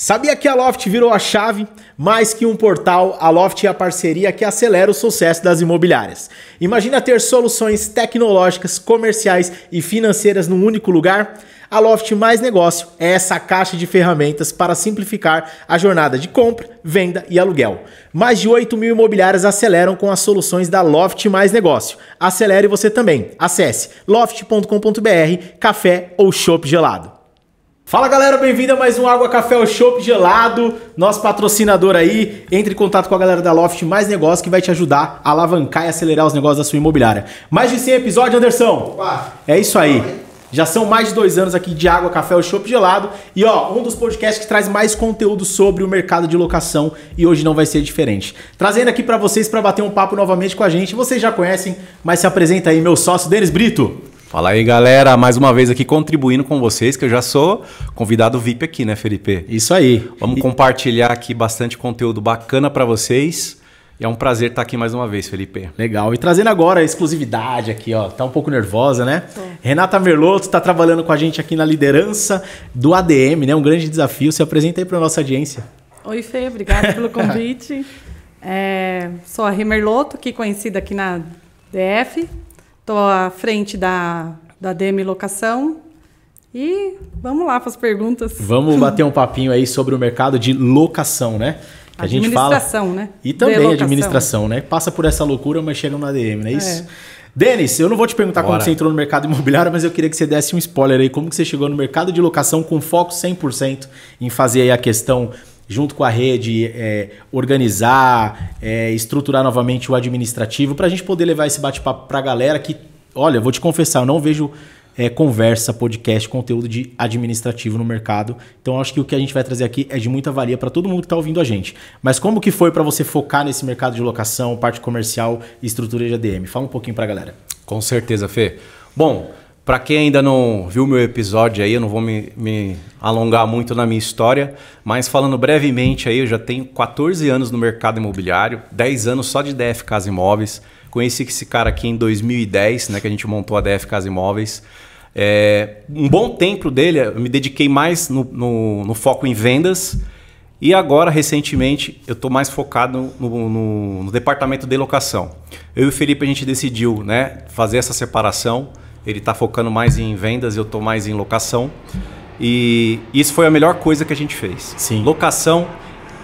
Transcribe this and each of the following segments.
Sabia que a Loft virou a chave? Mais que um portal, a Loft é a parceria que acelera o sucesso das imobiliárias. Imagina ter soluções tecnológicas, comerciais e financeiras num único lugar? A Loft Mais Negócio é essa caixa de ferramentas para simplificar a jornada de compra, venda e aluguel. Mais de 8 mil imobiliárias aceleram com as soluções da Loft Mais Negócio. Acelere você também. Acesse loft.com.br, café ou chopp gelado. Fala galera, bem-vindo a mais um Água Café o Shop Gelado, nosso patrocinador aí. Entre em contato com a galera da Loft Mais Negócios que vai te ajudar a alavancar e acelerar os negócios da sua imobiliária. Mais de 100 episódios, Anderson. Opa. É isso aí. Já são mais de dois anos aqui de Água Café o Shop Gelado e ó, um dos podcasts que traz mais conteúdo sobre o mercado de locação e hoje não vai ser diferente. Trazendo aqui para vocês para bater um papo novamente com a gente. Vocês já conhecem, mas se apresenta aí meu sócio Denis Brito. Fala aí, galera. Mais uma vez aqui contribuindo com vocês, que eu já sou convidado VIP aqui, né, Felipe? Isso aí. Vamos e... compartilhar aqui bastante conteúdo bacana para vocês. E é um prazer estar aqui mais uma vez, Felipe. Legal. E trazendo agora a exclusividade aqui, ó. Tá um pouco nervosa, né? É. Renata Merloto está trabalhando com a gente aqui na liderança do ADM, né? Um grande desafio. Se apresenta aí para nossa audiência. Oi, Fê. Obrigada pelo convite. é, sou a Merloto, aqui conhecida aqui na DF, Estou à frente da, da DM Locação. E vamos lá para as perguntas. Vamos bater um papinho aí sobre o mercado de locação, né? Que a gente fala. Administração, né? E também administração, né? Passa por essa loucura, mas chega na DM, não é isso? É. Denis, eu não vou te perguntar Bora. como você entrou no mercado imobiliário, mas eu queria que você desse um spoiler aí, como que você chegou no mercado de locação com foco 100% em fazer aí a questão junto com a rede, é, organizar, é, estruturar novamente o administrativo, para a gente poder levar esse bate-papo para a galera que, olha, vou te confessar, eu não vejo é, conversa, podcast, conteúdo de administrativo no mercado. Então acho que o que a gente vai trazer aqui é de muita valia para todo mundo que está ouvindo a gente. Mas como que foi para você focar nesse mercado de locação, parte comercial e estrutura de ADM? Fala um pouquinho para a galera. Com certeza, Fê. Bom, para quem ainda não viu meu episódio aí, eu não vou me, me, alongar muito na minha história, mas falando brevemente aí, eu já tenho 14 anos no mercado imobiliário, 10 anos só de DF Casa Imóveis. Conheci esse cara aqui em 2010, né, que a gente montou a DF Casa Imóveis. É, um bom tempo dele, eu me dediquei mais no, no, no foco em vendas. E agora, recentemente, eu estou mais focado no, no, no, departamento de locação. Eu e o Felipe, a gente decidiu né, fazer essa separação. Ele está focando mais em vendas, eu estou mais em locação. E isso foi a melhor coisa que a gente fez. Sim. Locação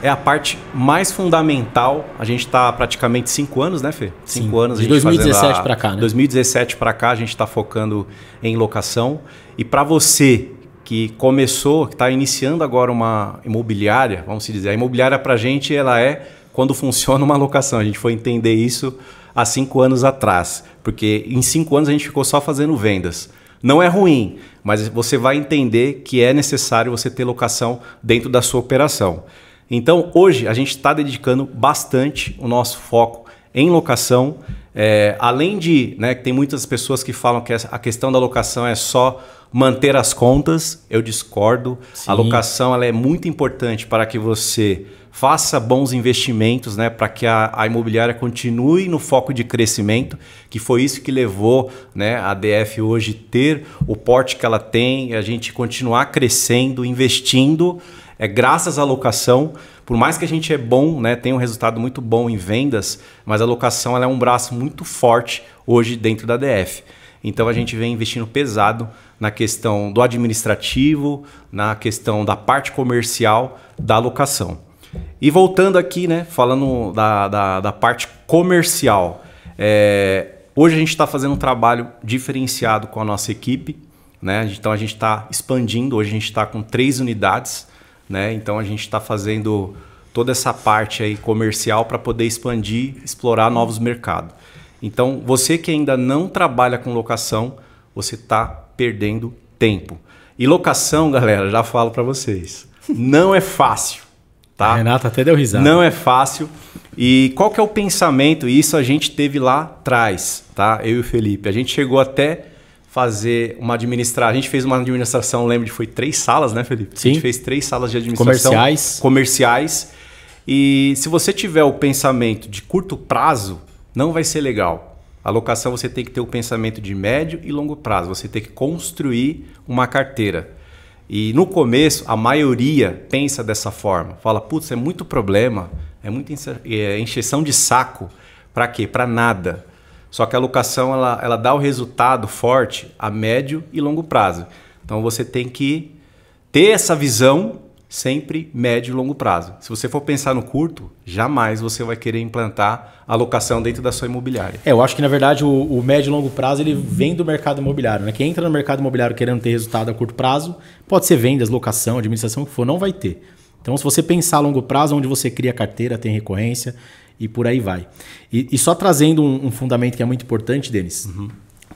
é a parte mais fundamental. A gente está praticamente cinco anos, né, Fê? Cinco Sim. anos. De 2017 para cá, né? 2017 para cá, a gente está focando em locação. E para você que começou, que está iniciando agora uma imobiliária, vamos dizer, a imobiliária para a gente ela é quando funciona uma locação, A gente foi entender isso há cinco anos atrás, porque em cinco anos a gente ficou só fazendo vendas. Não é ruim, mas você vai entender que é necessário você ter locação dentro da sua operação. Então, hoje a gente está dedicando bastante o nosso foco em locação. É, além de, né, tem muitas pessoas que falam que a questão da locação é só manter as contas, eu discordo. Sim. A locação ela é muito importante para que você faça bons investimentos né, para que a, a, imobiliária continue no foco de crescimento, que foi isso que levou né, a DF hoje ter o porte que ela tem, a gente continuar crescendo, investindo, é graças à locação. Por mais que a gente é bom, né, tem um resultado muito bom em vendas, mas a locação é um braço muito forte hoje dentro da DF. Então a gente vem investindo pesado na questão do administrativo, na questão da parte comercial da locação. E voltando aqui, né, falando da, da, da parte comercial. É, hoje a gente está fazendo um trabalho diferenciado com a nossa equipe, né? Então a gente está expandindo, hoje a gente está com três unidades, né? Então a gente está fazendo toda essa parte aí comercial para poder expandir, explorar novos mercados. Então, você que ainda não trabalha com locação, você está perdendo tempo. E locação, galera, já falo para vocês, não é fácil. Tá? Renata até deu risada. Não é fácil. E qual que é o pensamento? isso a gente teve lá atrás, tá? Eu e o Felipe. A gente chegou até fazer uma administração. A gente fez uma administração, lembro de foi três salas, né, Felipe? Sim. A gente fez três salas de administração. Comerciais. Comerciais. E se você tiver o pensamento de curto prazo, não vai ser legal. A locação você tem que ter o pensamento de médio e longo prazo. Você tem que construir uma carteira. E no começo, a maioria pensa dessa forma. Fala, putz, é muito problema, é muita é, encheção de saco. Para quê? Para nada. Só que a locação ela, ela dá o resultado forte a médio e longo prazo. Então você tem que ter essa visão sempre médio e longo prazo. Se você for pensar no curto, jamais você vai querer implantar a locação dentro da sua imobiliária. É, eu acho que na verdade o, o médio e longo prazo ele vem do mercado imobiliário. Né? Quem entra no mercado imobiliário querendo ter resultado a curto prazo, pode ser vendas, locação, administração, o que for, não vai ter. Então, se você pensar a longo prazo, onde você cria carteira, tem recorrência e por aí vai. E, e só trazendo um, um, fundamento que é muito importante, Denis, uhum.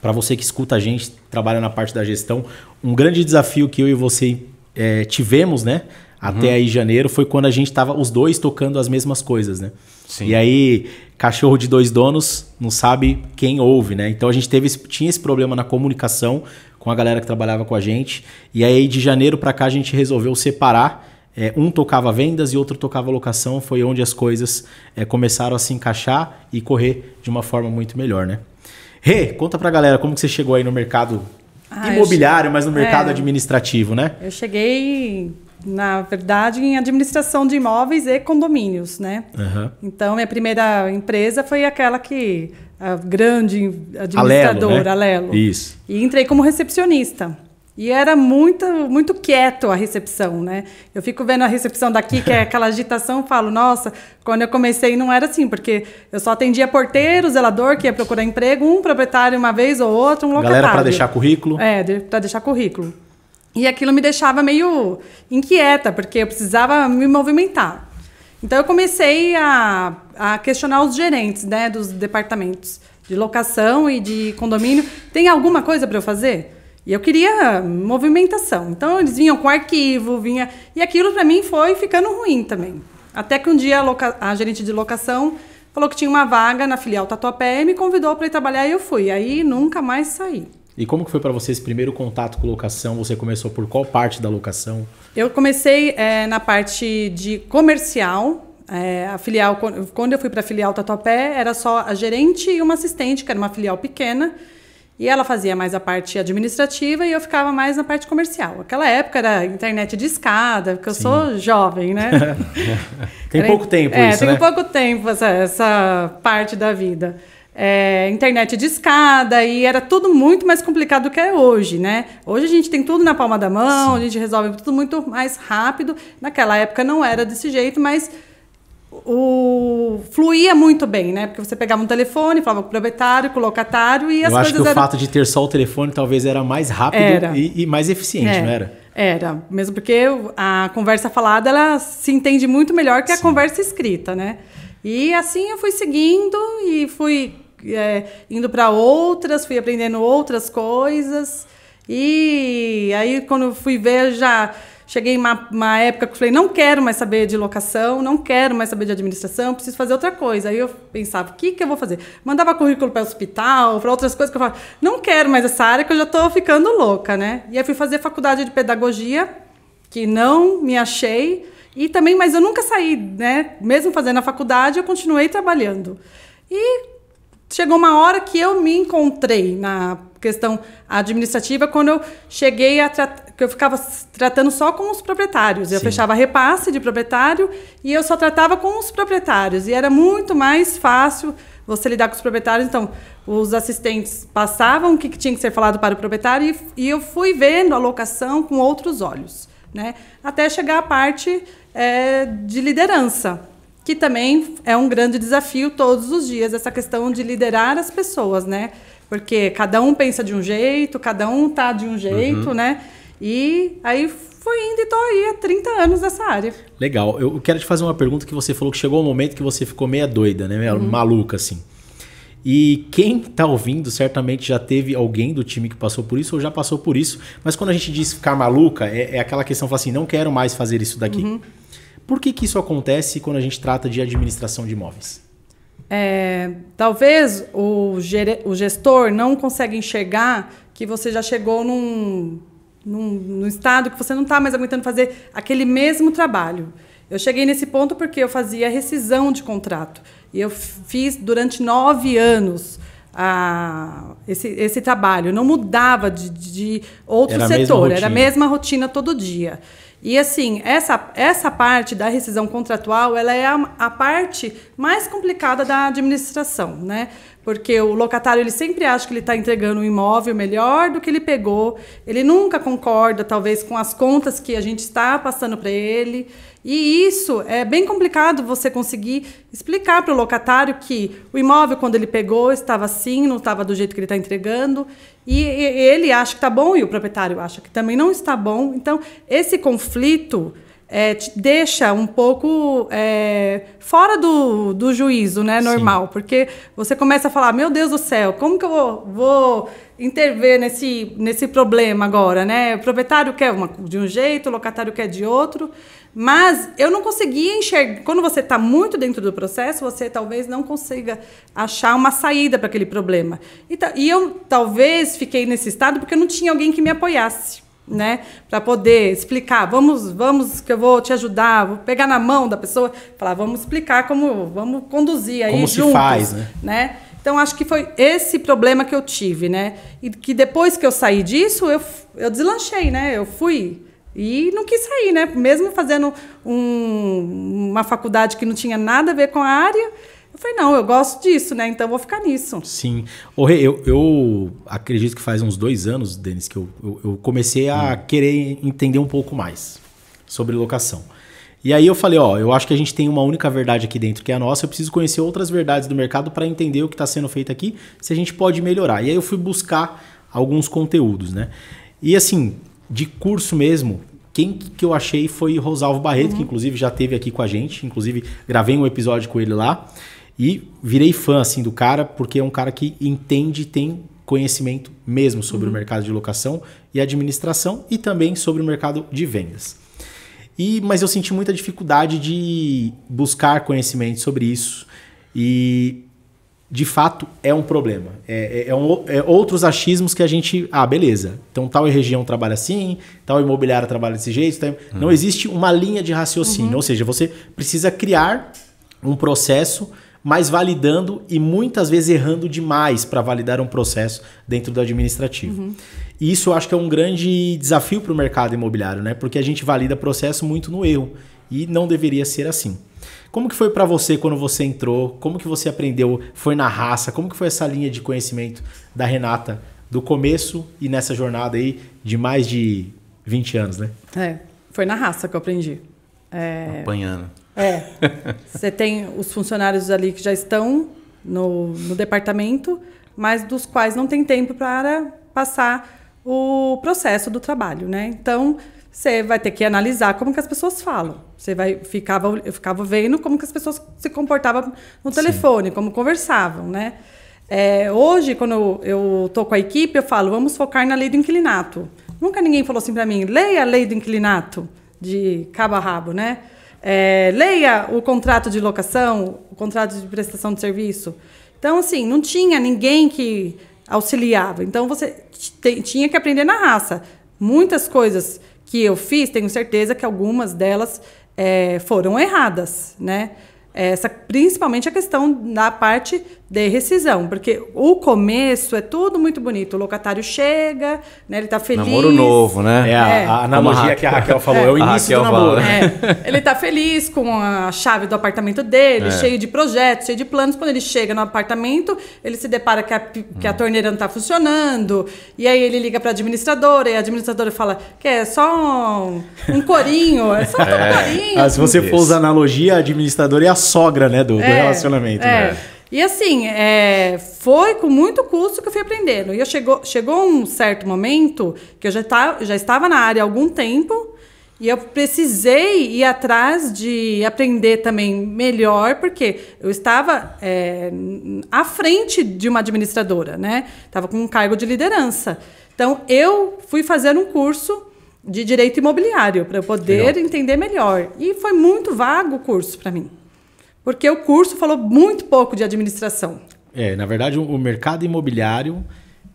para você que escuta a gente, trabalha na parte da gestão, um grande desafio que eu e você é, tivemos, né? Até uhum. aí janeiro foi quando a gente tava os dois tocando as mesmas coisas, né? Sim. E aí cachorro de dois donos não sabe quem ouve, né? Então a gente teve tinha esse problema na comunicação com a galera que trabalhava com a gente. E aí de janeiro para cá a gente resolveu separar. É, um tocava vendas e outro tocava locação. Foi onde as coisas é, começaram a se encaixar e correr de uma forma muito melhor, né? Rê, hey, conta pra galera como que você chegou aí no mercado ah, imobiliário, cheguei... mas no mercado é, administrativo, né? Eu cheguei na verdade, em administração de imóveis e condomínios, né? Uhum. Então, minha primeira empresa foi aquela que a grande administradora, Alelo, né? Alelo. Isso. E entrei como recepcionista. E era muito, muito quieto a recepção, né? Eu fico vendo a recepção daqui, que é aquela agitação, falo, nossa, quando eu comecei não era assim, porque eu só atendia porteiro, zelador, que ia procurar emprego, um proprietário uma vez ou outro, um locatário. Galera para deixar currículo? É, para deixar currículo. E aquilo me deixava meio inquieta, porque eu precisava me movimentar. Então eu comecei a, a questionar os gerentes né, dos departamentos de locação e de condomínio. Tem alguma coisa para eu fazer? E eu queria movimentação. Então eles vinham com arquivo, vinha e aquilo para mim foi ficando ruim também. Até que um dia a, loca... a, gerente de locação falou que tinha uma vaga na filial Tatuapé e me convidou para ir trabalhar e eu fui. Aí nunca mais saí. E como que foi para vocês primeiro contato com locação? Você começou por qual parte da locação? Eu comecei é, na parte de comercial. É, a filial, quando eu fui para a filial Tatuapé, era só a gerente e uma assistente, que era uma filial pequena. E ela fazia mais a parte administrativa e eu ficava mais na parte comercial. Aquela época era internet de escada, porque eu sou jovem, né? tem era, pouco tempo é, isso, tem né? pouco tempo essa, essa parte da vida é, internet de escada e era tudo muito mais complicado do que é hoje, né? Hoje a gente tem tudo na palma da mão, Sim. a gente resolve tudo muito mais rápido. Naquela época não era desse jeito, mas o fluía muito bem, né? Porque você pegava um telefone, falava com o proprietário, com o locatário e as Eu coisas acho que o eram... fato de ter só o telefone talvez era mais rápido era. E, e, mais eficiente, é. não era? Era, mesmo porque a conversa falada ela se entende muito melhor que Sim. a conversa escrita, né? E assim eu fui seguindo e fui é, indo para outras, fui aprendendo outras coisas. E aí, quando eu fui ver, já cheguei em uma, uma, época que eu falei: não quero mais saber de locação, não quero mais saber de administração, preciso fazer outra coisa. Aí eu pensava: o que, que eu vou fazer? Mandava currículo para o hospital, para outras coisas que eu falava: não quero mais essa área que eu já estou ficando louca, né? E aí fui fazer faculdade de pedagogia, que não me achei. E também, mas eu nunca saí, né? Mesmo fazendo a faculdade, eu continuei trabalhando. E chegou uma hora que eu me encontrei na questão administrativa quando eu cheguei a que eu ficava tratando só com os proprietários. Eu Sim. fechava repasse de proprietário e eu só tratava com os proprietários e era muito mais fácil você lidar com os proprietários. Então, os assistentes passavam o que tinha que ser falado para o proprietário e, e eu fui vendo a locação com outros olhos, né? Até chegar à parte é, de liderança que também é um grande desafio todos os dias, essa questão de liderar as pessoas, né? Porque cada um pensa de um jeito, cada um tá de um jeito, uhum. né? E aí foi indo e tô aí há 30 anos nessa área. Legal. Eu quero te fazer uma pergunta que você falou que chegou um momento que você ficou meia doida, né? Meia uhum. Maluca, assim. E quem está ouvindo certamente já teve alguém do time que passou por isso ou já passou por isso. Mas quando a gente diz ficar maluca, é, é aquela questão, falar assim, não quero mais fazer isso daqui. Uhum. Por que, que isso acontece quando a gente trata de administração de imóveis? É, talvez o, o gestor não consegue enxergar que você já chegou num, num, num estado que você não está mais aguentando fazer aquele mesmo trabalho. Eu cheguei nesse ponto porque eu fazia rescisão de contrato. E eu fiz durante nove anos a, esse, esse trabalho. Eu não mudava de, de outro era setor, a era a mesma rotina todo dia. E assim, essa, essa parte da rescisão contratual, ela é a, a, parte mais complicada da administração, né? Porque o locatário ele sempre acha que ele está entregando um imóvel melhor do que ele pegou, ele nunca concorda, talvez, com as contas que a gente está passando para ele. E isso é bem complicado você conseguir explicar para o locatário que o imóvel, quando ele pegou, estava assim, não estava do jeito que ele está entregando e, ele acha que está bom e o proprietário acha que também não está bom. Então, esse conflito é, te deixa um pouco é, fora do, do juízo, né? Normal. Sim. Porque você começa a falar, meu Deus do céu, como que eu vou, vou intervir nesse, nesse problema agora, né? O proprietário quer uma, de um jeito, o locatário quer de outro. Mas eu não conseguia enxergar. Quando você está muito dentro do processo, você talvez não consiga achar uma saída para aquele problema. E, e, eu talvez fiquei nesse estado porque eu não tinha alguém que me apoiasse, né? Para poder explicar. Vamos, vamos, que eu vou te ajudar. Vou pegar na mão da pessoa, falar, vamos explicar como, vamos conduzir aí como juntos, se faz, né? né? Então, acho que foi esse problema que eu tive, né? E que depois que eu saí disso, eu, eu deslanchei, né? Eu fui e não quis sair, né? Mesmo fazendo um, uma faculdade que não tinha nada a ver com a área, eu falei, não, eu gosto disso, né? Então vou ficar nisso. Sim. Ô, eu, eu acredito que faz uns dois anos, Denis, que eu, eu, eu comecei a hum. querer entender um pouco mais sobre locação. E aí eu falei, ó, eu acho que a gente tem uma única verdade aqui dentro que é a nossa, eu preciso conhecer outras verdades do mercado para entender o que está sendo feito aqui, se a gente pode melhorar. E aí eu fui buscar alguns conteúdos, né? E assim, de curso mesmo, quem que eu achei foi Rosalvo Barreto, uhum. que inclusive já teve aqui com a gente, inclusive gravei um episódio com ele lá e virei fã assim do cara, porque é um cara que entende, tem conhecimento mesmo sobre uhum. o mercado de locação e administração e também sobre o mercado de vendas. E, mas eu senti muita dificuldade de buscar conhecimento sobre isso. E de fato é um problema. É, é, é um, é, outros achismos que a gente. Ah, beleza. Então tal região trabalha assim, tal imobiliária trabalha desse jeito. Tal... Tá? Uhum. Não existe uma linha de raciocínio. Uhum. Ou seja, você precisa criar um processo, mas validando e muitas vezes errando demais para validar um processo dentro do administrativo. Uhum. E isso eu acho que é um grande desafio para o mercado imobiliário, né? Porque a gente valida processo muito no erro. E não deveria ser assim. Como que foi para você quando você entrou? Como que você aprendeu? Foi na raça? Como que foi essa linha de conhecimento da Renata do começo e nessa jornada aí de mais de 20 anos, né? É, foi na raça que eu aprendi. É, Apanhando. É. Você tem os funcionários ali que já estão no, no departamento, mas dos quais não tem tempo para passar o processo do trabalho, né? Então, você vai ter que analisar como que as pessoas falam. Você vai ficava eu ficava vendo como que as pessoas se comportavam no telefone, Sim. como conversavam, né? É, hoje, quando eu estou com a equipe, eu falo, vamos focar na lei do inquilinato. Nunca ninguém falou assim para mim, leia a lei do inquilinato, de cabo a rabo, né? É, leia o contrato de locação, o contrato de prestação de serviço. Então, assim, não tinha ninguém que auxiliava. Então, você tinha que aprender na raça. Muitas coisas que eu fiz, tenho certeza que algumas delas é, foram erradas, né? Essa, principalmente a questão da parte de rescisão, porque o começo é tudo muito bonito. O locatário chega, né, ele está feliz. Namoro novo, né? É a, é. a analogia a que a Raquel falou, é, é o início do namoro. É. Ele está feliz com a chave do apartamento dele, é. cheio de projetos, cheio de planos. Quando ele chega no apartamento, ele se depara que a, que a hum. torneira não está funcionando. E aí ele liga para a administradora, e a administradora fala que é só um, um corinho, é só um é. corinho. Ah, se você for usar analogia, a administradora é a sogra né, do, do é, relacionamento. É. Né? E assim, é, foi com muito custo que eu fui aprendendo. E eu chegou, chegou um certo momento que eu já, tá, já estava na área há algum tempo e eu precisei ir atrás de aprender também melhor, porque eu estava é, à frente de uma administradora, né? Estava com um cargo de liderança. Então, eu fui fazer um curso de direito imobiliário para poder entender melhor. E foi muito vago o curso para mim. Porque o curso falou muito pouco de administração. É, na verdade, o mercado imobiliário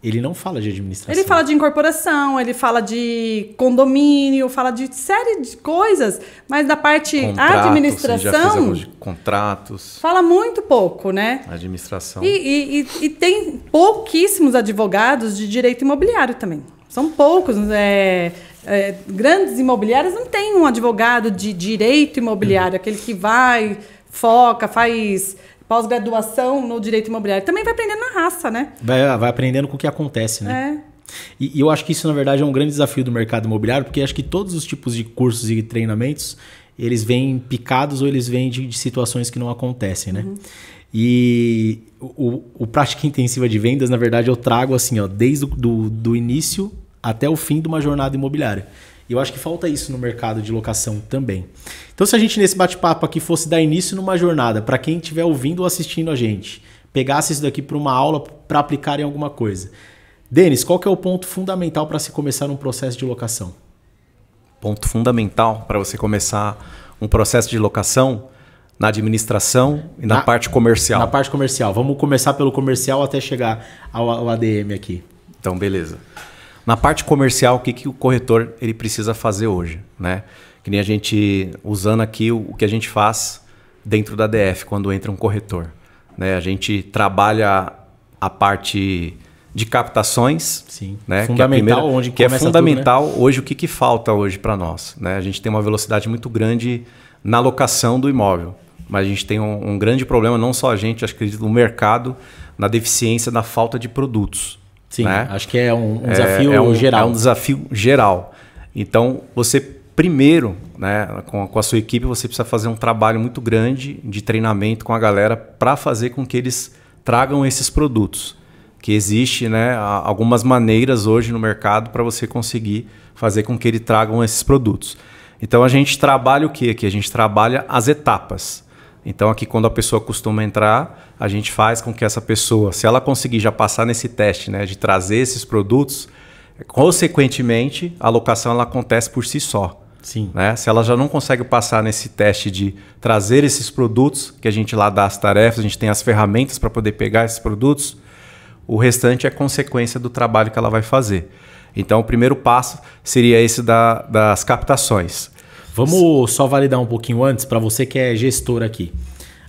ele não fala de administração. Ele fala de incorporação, ele fala de condomínio, fala de série de coisas, mas da parte contratos, administração. Já contratos. Fala muito pouco, né? Administração. E, e, e, e, tem pouquíssimos advogados de direito imobiliário também. São poucos. É, é, grandes imobiliárias não tem um advogado de direito imobiliário, aquele que vai foca, faz pós-graduação no direito imobiliário. Também vai aprendendo na raça, né? Vai, ah, vai aprendendo com o que acontece, né? É. E, e, eu acho que isso, na verdade, é um grande desafio do mercado imobiliário, porque acho que todos os tipos de cursos e treinamentos, eles vêm picados ou eles vêm de, de situações que não acontecem, né? Uhum. E o, o, Prática Intensiva de Vendas, na verdade, eu trago assim, ó, desde o do, do início até o fim de uma jornada imobiliária. E eu acho que falta isso no mercado de locação também. Então, se a gente nesse bate-papo aqui fosse dar início numa jornada, para quem estiver ouvindo ou assistindo a gente, pegasse isso daqui para uma aula para aplicar em alguma coisa. Denis, qual que é o ponto fundamental para se começar um processo de locação? Ponto fundamental para você começar um processo de locação na administração e na, na, parte comercial. Na parte comercial. Vamos começar pelo comercial até chegar ao, ao ADM aqui. Então, beleza. Na parte comercial, o que, que o corretor ele precisa fazer hoje? Né? Que nem a gente, usando aqui o, o que a gente faz dentro da DF quando entra um corretor. Né? A gente trabalha a parte de captações, Sim. Né? fundamental que é primeira, onde que é fundamental tudo, né? hoje o que, que falta hoje para nós, né? A gente tem uma velocidade muito grande na locação do imóvel, mas a gente tem um, um grande problema não só a gente, acho que o mercado na deficiência, na falta de produtos. Sim, né? acho que é um, um é, desafio é, é um, geral. É um desafio geral. Então, você primeiro, né, com, com a sua equipe, você precisa fazer um trabalho muito grande de treinamento com a galera para fazer com que eles tragam esses produtos. Que existe né, algumas maneiras hoje no mercado para você conseguir fazer com que eles tragam esses produtos. Então a gente trabalha o que aqui? A gente trabalha as etapas. Então, aqui, quando a pessoa costuma entrar, a gente faz com que essa pessoa, se ela conseguir já passar nesse teste né, de trazer esses produtos, consequentemente, a locação ela acontece por si só. Sim. Né? Se ela já não consegue passar nesse teste de trazer esses produtos, que a gente lá dá as tarefas, a gente tem as ferramentas para poder pegar esses produtos, o restante é consequência do trabalho que ela vai fazer. Então, o primeiro passo seria esse da, das captações. Vamos só validar um pouquinho antes para você que é gestor aqui.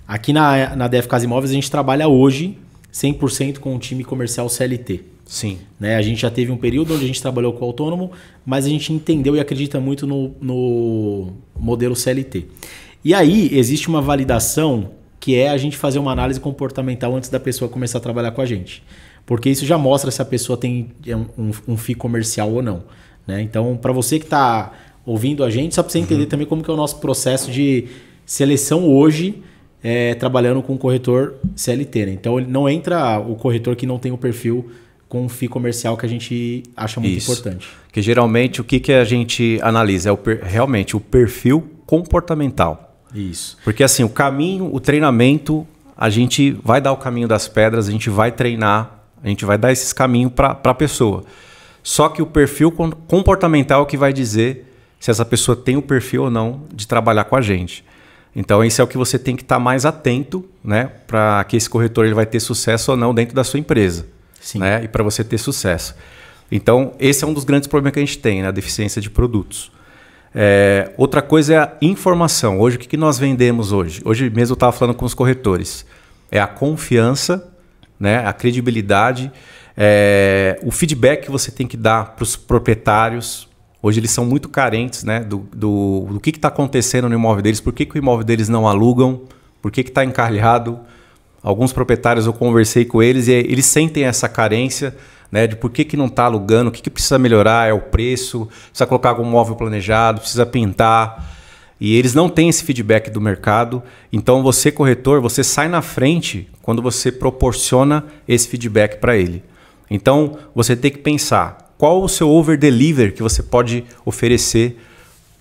Aqui na, na DF Casa Imóveis a gente trabalha hoje 100% com o time comercial CLT. Sim. Né? A gente já teve um período onde a gente trabalhou com o autônomo, mas a gente entendeu e acredita muito no, no modelo CLT. E aí existe uma validação que é a gente fazer uma análise comportamental antes da pessoa começar a trabalhar com a gente. Porque isso já mostra se a pessoa tem é, um, um, um FII comercial ou não. Né? Então, para você que está ouvindo a gente, só para você uhum. entender uhum. também como que é o nosso processo de seleção hoje, é, trabalhando com corretor CLT. Né? Então ele não entra o corretor que não tem o perfil com um FII comercial que a gente acha muito Isso. importante. Que geralmente o que, que a gente analisa é o per... realmente o perfil comportamental. Isso. Porque assim, o caminho, o treinamento, a gente vai dar o caminho das pedras, a gente vai treinar, a gente vai dar esses caminhos para a pessoa. Só que o perfil comportamental é o que vai dizer se essa pessoa tem o perfil ou não de trabalhar com a gente. Então, isso é o que você tem que estar tá mais atento né, para que esse corretor ele vai ter sucesso ou não dentro da sua empresa. Sim. Né, e para você ter sucesso. Então, esse é um dos grandes problemas que a gente tem, né, a deficiência de produtos. É, outra coisa é a informação. Hoje, o que, que nós vendemos hoje? Hoje mesmo eu estava falando com os corretores. É a confiança, né, a credibilidade, é, o feedback que você tem que dar para os proprietários, Hoje eles são muito carentes né, do, do, do que está acontecendo no imóvel deles, por que, que o imóvel deles não alugam, por que está encalhado. Alguns proprietários eu conversei com eles e é, eles sentem essa carência né, de por que, que não está alugando, o que, que precisa melhorar, é o preço, precisa colocar algum móvel planejado, precisa pintar. E eles não têm esse feedback do mercado. Então você, corretor, você sai na frente quando você proporciona esse feedback para ele. Então você tem que pensar qual o seu over-deliver que você pode oferecer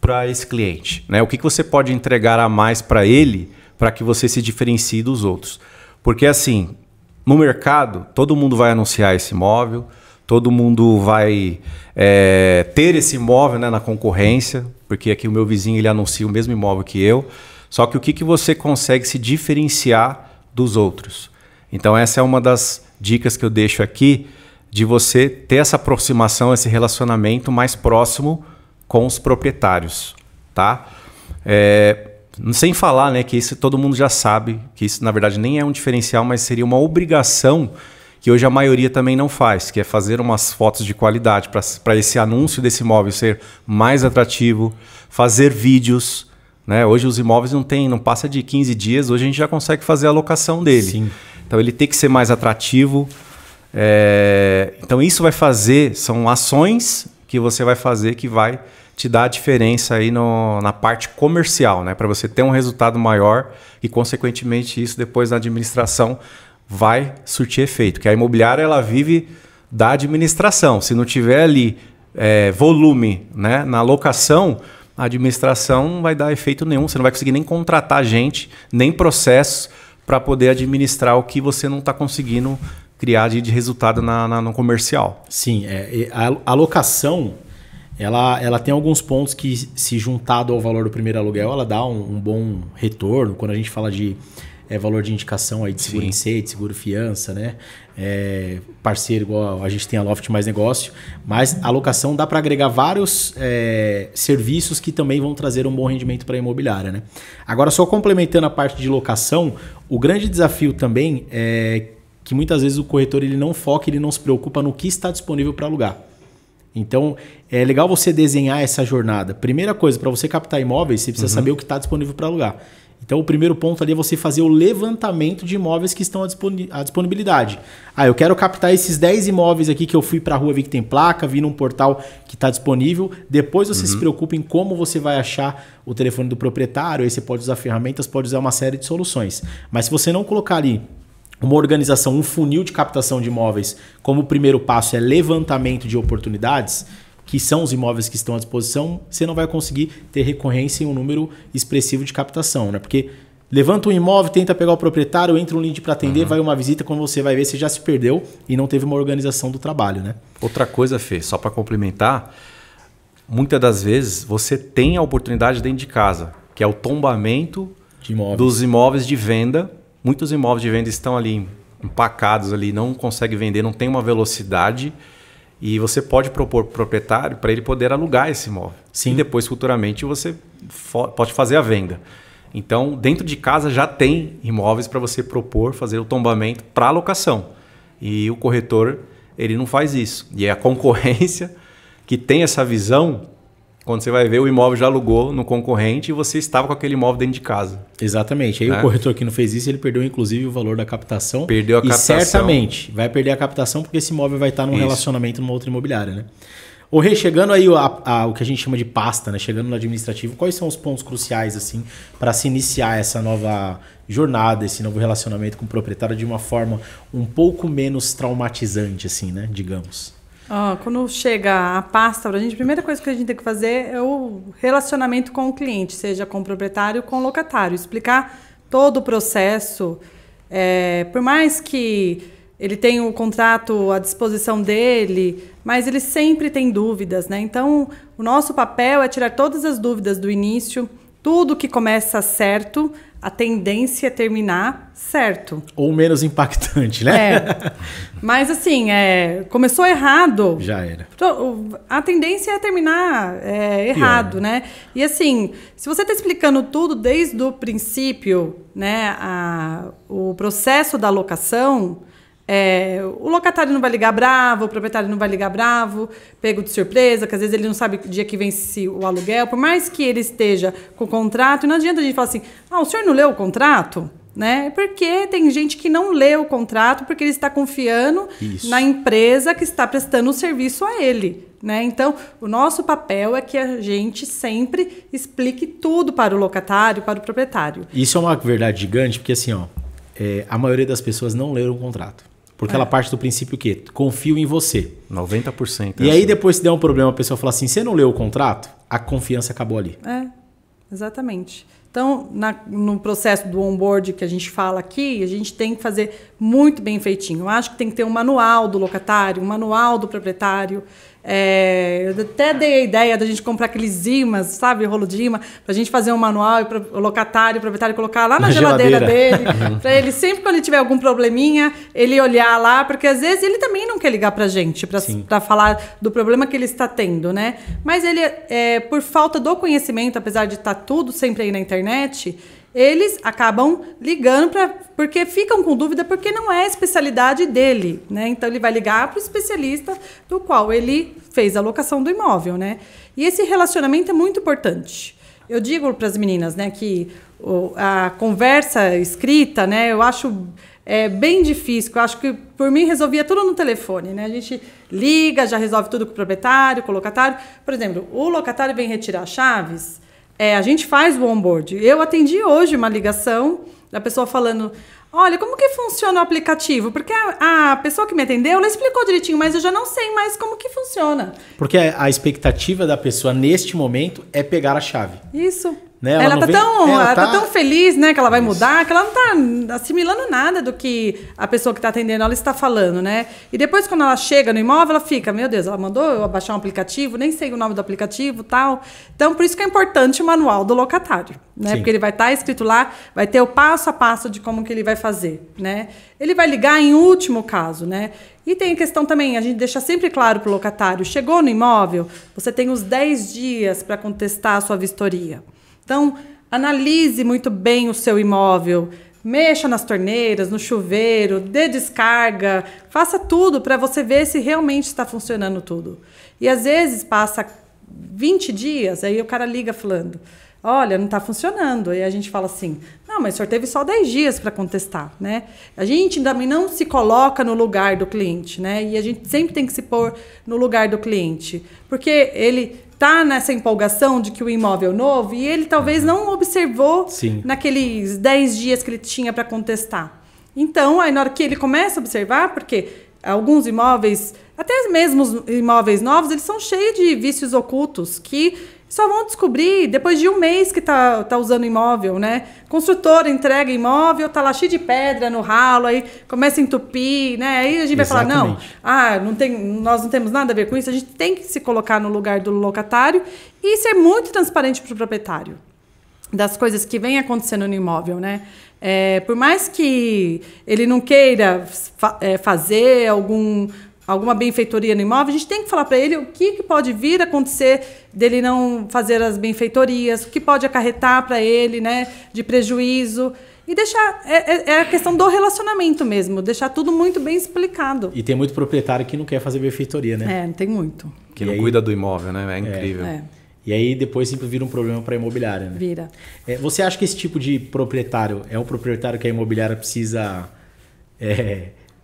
para esse cliente? Né? O que, que você pode entregar a mais para ele para que você se diferencie dos outros? Porque assim, no mercado, todo mundo vai anunciar esse imóvel, todo mundo vai é, ter esse imóvel né, na concorrência, porque aqui o meu vizinho ele anuncia o mesmo imóvel que eu. Só que o que, que você consegue se diferenciar dos outros? Então essa é uma das dicas que eu deixo aqui de você ter essa aproximação, esse relacionamento mais próximo com os proprietários, tá? É, sem falar, né, que isso todo mundo já sabe, que isso na verdade nem é um diferencial, mas seria uma obrigação que hoje a maioria também não faz, que é fazer umas fotos de qualidade para esse anúncio desse imóvel ser mais atrativo, fazer vídeos. Né? Hoje os imóveis não tem, não passa de 15 dias, hoje a gente já consegue fazer a locação dele. Sim. Então ele tem que ser mais atrativo. É, então isso vai fazer, são ações que você vai fazer que vai te dar a diferença aí no, na parte comercial, né? Para você ter um resultado maior e, consequentemente, isso depois na administração vai surtir efeito. Que a imobiliária ela vive da administração. Se não tiver ali é, volume né, na locação, a administração não vai dar efeito nenhum. Você não vai conseguir nem contratar gente, nem processos para poder administrar o que você não está conseguindo criar de, de resultado na, na, no comercial. Sim, é, a locação ela, ela tem alguns pontos que, se juntado ao valor do primeiro aluguel, ela dá um, um bom retorno. Quando a gente fala de é, valor de indicação aí de seguro Sim. incêndio, seguro fiança, né? É, parceiro igual a gente tem a Loft Mais Negócio, mas a locação dá para agregar vários é, serviços que também vão trazer um bom rendimento para a imobiliária. Né? Agora, só complementando a parte de locação, o grande desafio também é que muitas vezes o corretor ele não foca, ele não se preocupa no que está disponível para alugar. Então, é legal você desenhar essa jornada. Primeira coisa, para você captar imóveis, você precisa uhum. saber o que está disponível para alugar. Então, o primeiro ponto ali é você fazer o levantamento de imóveis que estão à disponibilidade. Ah, eu quero captar esses 10 imóveis aqui que eu fui para a rua, vi que tem placa, vi num portal que está disponível. Depois você uhum. se preocupa em como você vai achar o telefone do proprietário. Aí você pode usar ferramentas, pode usar uma série de soluções. Mas se você não colocar ali uma organização, um funil de captação de imóveis, como o primeiro passo é levantamento de oportunidades, que são os imóveis que estão à disposição, você não vai conseguir ter recorrência em um número expressivo de captação, né? Porque levanta um imóvel, tenta pegar o proprietário, entra um lead para atender, uhum. vai uma visita, quando você vai ver, você já se perdeu e não teve uma organização do trabalho, né? Outra coisa, Fê, só para complementar, muitas das vezes você tem a oportunidade dentro de casa, que é o tombamento imóveis. dos imóveis de venda muitos imóveis de venda estão ali empacados ali, não consegue vender, não tem uma velocidade. E você pode propor para o proprietário para ele poder alugar esse imóvel. Sim. E depois, futuramente, você pode fazer a venda. Então, dentro de casa já tem imóveis para você propor fazer o tombamento para locação. E o corretor, ele não faz isso. E é a concorrência que tem essa visão quando você vai ver, o imóvel já alugou no concorrente e você estava com aquele imóvel dentro de casa. Exatamente. Aí né? o corretor que não fez isso, ele perdeu inclusive o valor da captação. Perdeu a captação. E certamente vai perder a captação porque esse imóvel vai estar num isso. relacionamento numa outra imobiliária, né? O Rei, chegando aí a, a, o que a gente chama de pasta, né? Chegando no administrativo, quais são os pontos cruciais, assim, para se iniciar essa nova jornada, esse novo relacionamento com o proprietário de uma forma um pouco menos traumatizante, assim, né? Digamos quando chega a pasta para a gente, a primeira coisa que a gente tem que fazer é o relacionamento com o cliente, seja com o proprietário ou com o locatário. Explicar todo o processo. É, por mais que ele tenha o contrato à disposição dele, mas ele sempre tem dúvidas, né? Então, o nosso papel é tirar todas as dúvidas do início, tudo que começa certo, a tendência é terminar certo. Ou menos impactante, né? É. Mas assim, é, começou errado. Já era. Então, a tendência é terminar é, errado, né? E assim, se você está explicando tudo desde o princípio, né? A, o processo da locação é, o locatário não vai ligar bravo, o proprietário não vai ligar bravo, pego de surpresa, que às vezes ele não sabe o dia que vence o aluguel, por mais que ele esteja com o contrato, não adianta a gente falar assim, ah, o senhor não leu o contrato? Né? Porque tem gente que não lê o contrato porque ele está confiando Isso. na empresa que está prestando o serviço a ele. Né? Então, o nosso papel é que a gente sempre explique tudo para o locatário, para o proprietário. Isso é uma verdade gigante, porque assim, ó, é, a maioria das pessoas não leram o contrato. Porque é. ela parte do princípio que confio em você. 90%. E é aí assim. depois se der um problema, a pessoa fala assim, você não leu o contrato? A confiança acabou ali. É, exatamente. Então, na, no processo do onboard que a gente fala aqui, a gente tem que fazer muito bem feitinho. Eu acho que tem que ter um manual do locatário, um manual do proprietário, é, eu até dei a ideia da gente comprar aqueles imãs, sabe, rolo de imã, para a gente fazer um manual e o locatário, o proprietário colocar lá na, na geladeira. geladeira. dele, uhum. para ele sempre quando ele tiver algum probleminha, ele olhar lá, porque às vezes ele também não quer ligar para a gente para falar do problema que ele está tendo, né? Mas ele, é, por falta do conhecimento, apesar de estar tá tudo sempre aí na internet, eles acabam ligando para porque ficam com dúvida porque não é a especialidade dele, né? Então ele vai ligar para o especialista do qual ele fez a locação do imóvel, né? E esse relacionamento é muito importante. Eu digo para as meninas, né, que a conversa escrita, né, eu acho é bem difícil. Eu acho que por mim resolvia tudo no telefone, né? A gente liga, já resolve tudo com o proprietário, com o locatário. Por exemplo, o locatário vem retirar chaves. É, a gente faz o onboard. Eu atendi hoje uma ligação da pessoa falando: Olha, como que funciona o aplicativo? Porque a, a, pessoa que me atendeu, ela explicou direitinho, mas eu já não sei mais como que funciona. Porque a expectativa da pessoa neste momento é pegar a chave. Isso. Né? Ela, ela, tá vem, tão, é, ela, ela tá... tá... tão feliz, né, que ela vai Isso. mudar, que ela não tá assimilando nada do que a pessoa que tá atendendo ela está falando, né? E depois, quando ela chega no imóvel, ela fica, meu Deus, ela mandou eu baixar um aplicativo, nem sei o nome do aplicativo tal. Então, por isso que é importante o manual do locatário, né? Sim. Porque ele vai estar tá escrito lá, vai ter o passo a passo de como que ele vai fazer, né? Ele vai ligar em último caso, né? E tem a questão também, a gente deixa sempre claro para o locatário: chegou no imóvel, você tem os 10 dias para contestar a sua vistoria. Então, analise muito bem o seu imóvel. Mexa nas torneiras, no chuveiro, dê descarga, faça tudo para você ver se realmente está funcionando tudo. E às vezes passa 20 dias, aí o cara liga falando: Olha, não está funcionando. E a gente fala assim: Não, mas o senhor teve só 10 dias para contestar, né? A gente também não se coloca no lugar do cliente, né? E a gente sempre tem que se pôr no lugar do cliente, porque ele tá nessa empolgação de que o imóvel é novo e ele talvez uhum. não observou Sim. naqueles 10 dias que ele tinha para contestar. Então, aí na hora que ele começa a observar, porque alguns imóveis, até mesmo os imóveis novos, eles são cheios de vícios ocultos que só vão descobrir depois de um mês que tá, tá usando imóvel, né? Construtor entrega imóvel, tá lá cheio de pedra no ralo, aí começa a entupir, né? Aí a gente vai falar, não, ah, não tem, nós não temos nada a ver com isso, a gente tem que se colocar no lugar do locatário e ser muito transparente para o proprietário das coisas que vem acontecendo no imóvel, né? É, por mais que ele não queira fa é, fazer algum, alguma benfeitoria no imóvel, a gente tem que falar para ele o que, que, pode vir a acontecer dele não fazer as benfeitorias, o que pode acarretar para ele né, de prejuízo. E deixar. É, é, é, a questão do relacionamento mesmo, deixar tudo muito bem explicado. E tem muito proprietário que não quer fazer benfeitoria, né? É, tem muito. Que e não aí, cuida do imóvel, né? É, é. incrível. É, e aí depois sempre vira um problema para a imobiliária, né? Vira. É, você acha que esse tipo de proprietário é um proprietário que a imobiliária precisa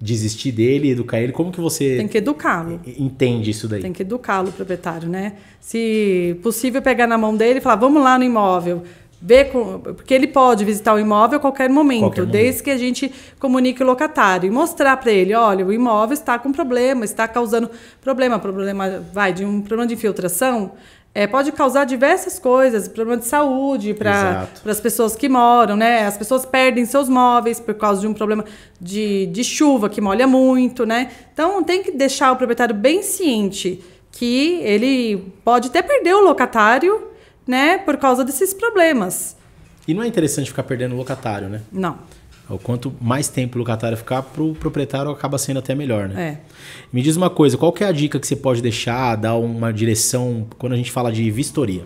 desistir dele, educar ele? Como que você tem que educá-lo? Entende isso daí? Tem que educá-lo, proprietário, né? Se possível pegar na mão dele e falar, vamos lá no imóvel, ver com, porque ele pode visitar o imóvel a qualquer momento, qualquer momento. desde que a gente comunique o locatário e mostrar para ele, olha, o imóvel está com problema, está causando problema, problema vai de um problema de infiltração é, pode causar diversas coisas, problema de saúde para as pessoas que moram, né? As pessoas perdem seus móveis por causa de um problema de, de chuva que molha muito, né? Então tem que deixar o proprietário bem ciente que ele pode até perder o locatário, né? Por causa desses problemas. E não é interessante ficar perdendo o locatário, né? Não. O então, quanto mais tempo o locatário ficar, para o proprietário acaba sendo até melhor, né? É. Me diz uma coisa, qual que é a dica que você pode deixar, dar uma direção quando a gente fala de vistoria?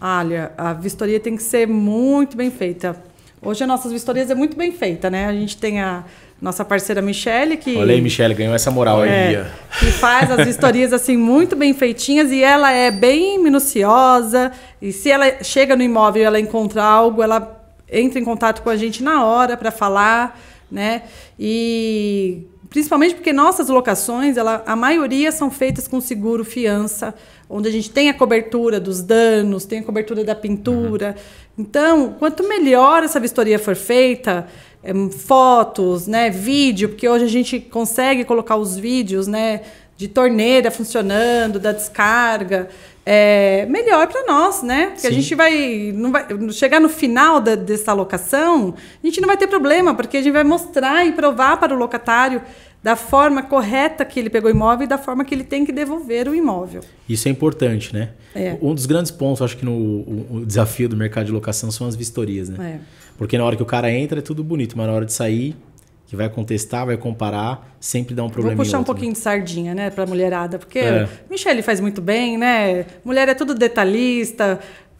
Olha, a vistoria tem que ser muito bem feita. Hoje as nossas vistorias é muito bem feita, né? A gente tem a nossa parceira Michele que Olha aí, Michele ganhou essa moral é, aí. Que faz as vistorias assim muito bem feitinhas e ela é bem minuciosa. E se ela chega no imóvel e ela encontra algo, ela entra em contato com a gente na hora para falar, né? E principalmente porque nossas locações, ela, a maioria são feitas com seguro fiança, onde a gente tem a cobertura dos danos, tem a cobertura da pintura. Uhum. Então, quanto melhor essa vistoria for feita, é, fotos, né, vídeo, porque hoje a gente consegue colocar os vídeos, né, de torneira funcionando, da descarga é, melhor para nós, né? Porque Sim. a gente vai, não vai chegar no final da, dessa locação, a gente não vai ter problema, porque a gente vai mostrar e provar para o locatário da forma correta que ele pegou o imóvel e da forma que ele tem que devolver o imóvel. Isso é importante, né? É. Um dos grandes pontos, acho que no o, desafio do mercado de locação são as vistorias, né? É. Porque na hora que o cara entra é tudo bonito, mas na hora de sair que vai contestar, vai comparar, sempre dá um problema. Vou puxar um né? pouquinho né? de sardinha, né, para mulherada, porque é. Michele faz muito bem, né? Mulher é tudo detalhista,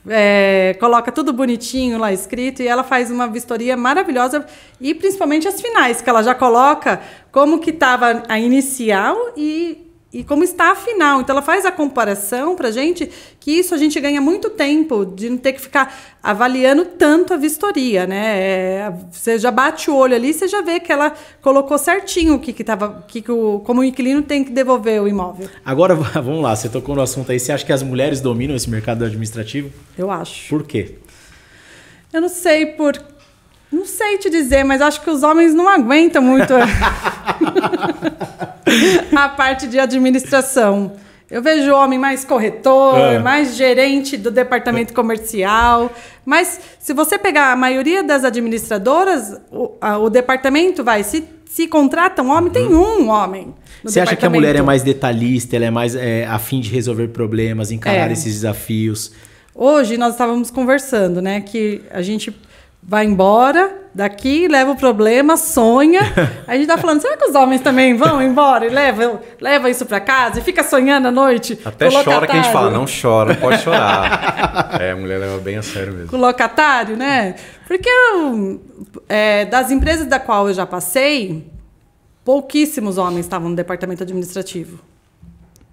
é, coloca tudo bonitinho lá escrito e ela faz uma vistoria maravilhosa e principalmente as finais que ela já coloca como que estava a inicial e e como está a final. Então ela faz a comparação para gente que isso a gente ganha muito tempo de não ter que ficar avaliando tanto a vistoria, né? É, você já bate o olho ali, você já vê que ela colocou certinho o que que tava, que, que o, como o inquilino tem que devolver o imóvel. Agora vamos lá, você tocou no assunto aí. Você acha que as mulheres dominam esse mercado administrativo? Eu acho. Por quê? Eu não sei por não sei te dizer, mas acho que os homens não aguentam muito a parte de administração. Eu vejo homem mais corretor, é. mais gerente do departamento é. comercial. Mas se você pegar a maioria das administradoras, o, a, o departamento vai. Se, se contrata um homem, uhum. tem um homem. Você acha que a mulher é mais detalhista, ela é mais é, afim de resolver problemas, encarar é. esses desafios? Hoje nós estávamos conversando, né? Que a gente vai embora daqui, leva o problema, sonha. A gente tá falando, será que os homens também vão embora e levam, leva isso para casa e fica sonhando à noite? Até chora que a gente fala, não chora, não pode chorar. é, a mulher leva bem a sério mesmo. Com locatário, né? Porque eu, é, das empresas da qual eu já passei, pouquíssimos homens estavam no departamento administrativo.